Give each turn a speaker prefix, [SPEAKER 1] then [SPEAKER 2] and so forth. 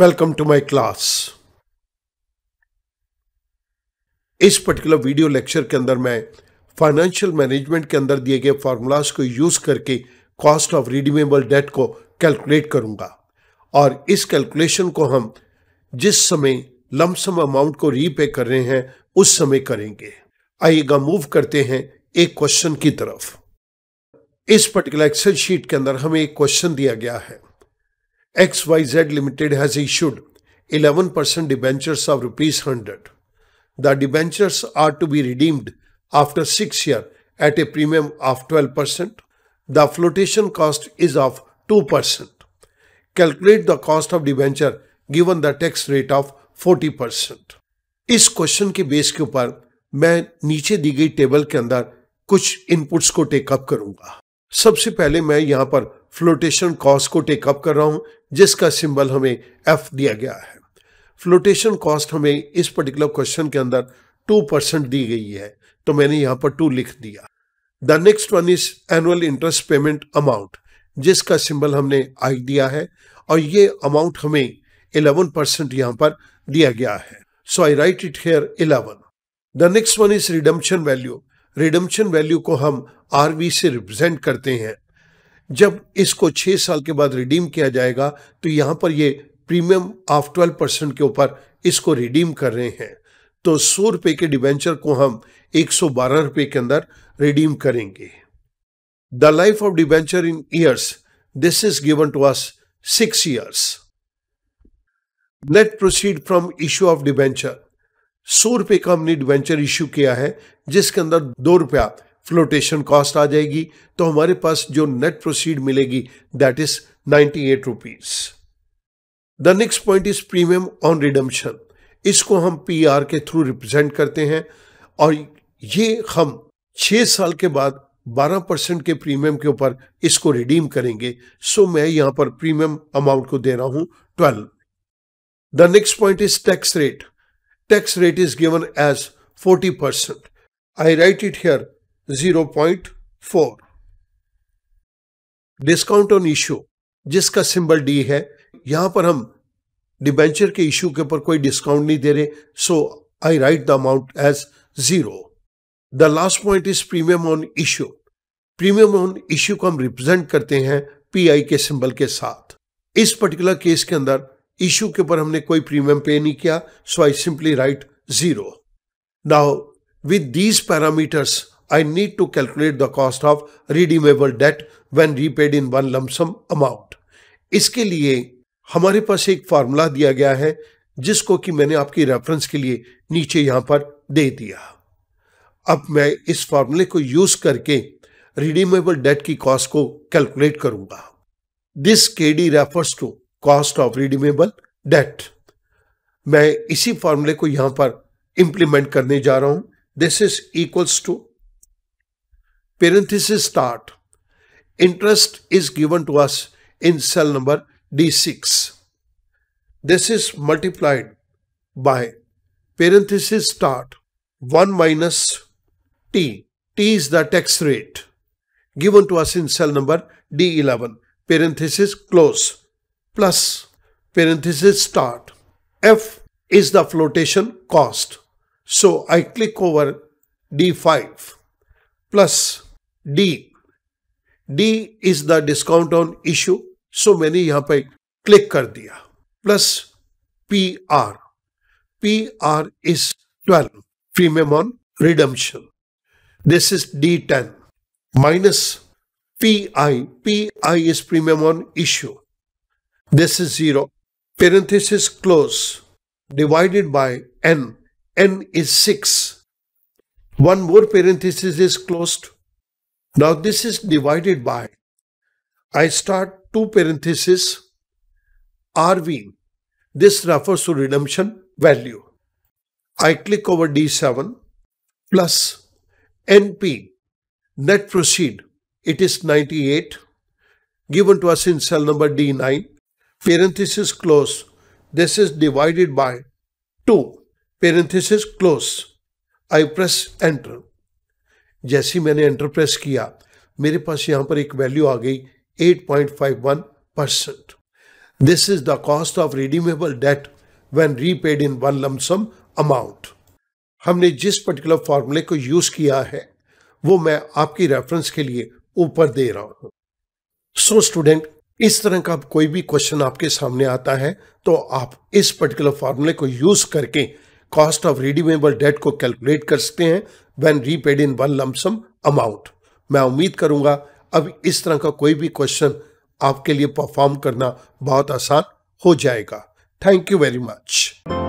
[SPEAKER 1] Welcome to my class. इस particular video lecture के अंदर मैं फाइनेंशियल मैनेजमेंट के अंदर दिए गए फार्मूलाज को यूज करके कॉस्ट ऑफ रिडीमेबल डेट को कैलकुलेट करूंगा और इस कैलकुलेशन को हम जिस समय लमसम अमाउंट को रीपे कर रहे हैं उस समय करेंगे आइएगा मूव करते हैं एक क्वेश्चन की तरफ इस पर्टिकुलर एक्सेल शीट के अंदर हमें एक क्वेश्चन दिया गया है XYZ Limited has issued 11% debentures of rupees 100. The debentures are to be redeemed after 6 years at a premium of 12%. The flotation cost is of 2%. Calculate the cost of debenture given the tax rate of 40%. इस question के base के ऊपर मैं नीचे दी गई table के अंदर कुछ इनपुट्स को टेकअप करूंगा सबसे पहले मैं यहां पर फ्लोटेशन कॉस्ट को टेकअप कर रहा हूं जिसका सिंबल हमें एफ दिया गया है फ्लोटेशन कॉस्ट हमें इस पर्टिकुलर क्वेश्चन के अंदर टू परसेंट दी गई है तो मैंने यहाँ पर टू लिख दिया the next one is annual interest payment amount जिसका सिंबल हमने आई दिया है और ये अमाउंट हमें इलेवन परसेंट यहाँ पर दिया गया है so I write it here eleven the next one is redemption value redemption value को हम आर से रिप्रेजेंट करते हैं जब इसको छः साल के बाद रिडीम किया जाएगा तो यहाँ पर ये प्रीमियम ऑफ ट्वेल्व परसेंट के ऊपर इसको रिडीम कर रहे हैं तो सौ रुपये के डिबेंचर को हम एक सौ बारह रुपये के अंदर रिडीम करेंगे the life of debenture in years this is given to us six years net proceed from issue of debenture सौ रुपये का हमने डिबेंचर इश्यू किया है जिसके अंदर दो रुपया फ्लोटेशन कॉस्ट आ जाएगी तो हमारे पास जो नेट प्रोसीड मिलेगी that is ninety eight rupees the next point is premium on redemption इसको हम पी आर के थ्रू रिप्रेजेंट करते हैं और ये हम छह साल के बाद 12 परसेंट के प्रीमियम के ऊपर इसको रिडीम करेंगे सो मैं यहां पर प्रीमियम अमाउंट को दे रहा हूं 12 the next point is tax rate tax rate is given as 40 percent I write it here 0.4 discount on issue जिसका सिंबल डी है यहां पर हम डिबेंचर के इशू के ऊपर कोई डिस्काउंट नहीं दे रहे so I write the amount as zero the last point is premium on issue premium on issue को हम रिप्रेजेंट करते हैं पीआई के सिंबल के साथ इस पर्टिकुलर केस के अंदर इशू के ऊपर हमने कोई प्रीमियम पे नहीं किया so I simply write zero now with these parameters I need to calculate the cost of redeemable debt when repaid in one lump sum amount. इसके लिए हमारे पास एक फॉर्मूला दिया गया है जिसको कि मैंने आपकी रेफरेंस के लिए नीचे यहां पर दे दिया अब मैं इस फॉर्मूले को यूज करके रिडीमेबल डेट की कॉस्ट को कैलकुलेट करूंगा this K D refers to cost of redeemable debt मैं इसी फॉर्मूले को यहां पर इंप्लीमेंट करने जा रहा हूं this is equals to parenthesis start. Interest is given to us in cell number D6. This is multiplied by parenthesis start 1 minus t. t is the tax rate given to us in cell number D11 parenthesis close plus parenthesis start. F is the flotation cost. So I click over D5 plus D. D is the discount on issue. So many have पे click कर Plus PR. PR is 12. Premium on redemption. This is D10. Minus PI. PI is premium on issue. This is 0. Parenthesis close. Divided by N. N is 6. One more parenthesis is closed. Now this is divided by, I start two parentheses, RV. This refers to redemption value. I click over D7 plus NP, net proceed. It is 98 given to us in cell number D9. Parenthesis close. This is divided by 2. Parenthesis close. I press enter. जैसे ही मैंने enter press किया मेरे पास यहाँ पर एक value आ गई 8.51 percent this is the cost of redeemable debt when repaid in one lump sum amount हमने जिस पर्टिकुलर फॉर्मूले को यूज किया है वो मैं आपकी रेफरेंस के लिए ऊपर दे रहा हूं सो so, स्टूडेंट इस तरह का कोई भी क्वेश्चन आपके सामने आता है तो आप इस पर्टिकुलर फॉर्मूले को यूज करके कॉस्ट ऑफ रिडीमेबल डेट को कैलकुलेट कर सकते हैं when repaid in one lump sum amount मैं उम्मीद करूंगा अब इस तरह का कोई भी क्वेश्चन आपके लिए परफॉर्म करना बहुत आसान हो जाएगा थैंक यू वेरी मच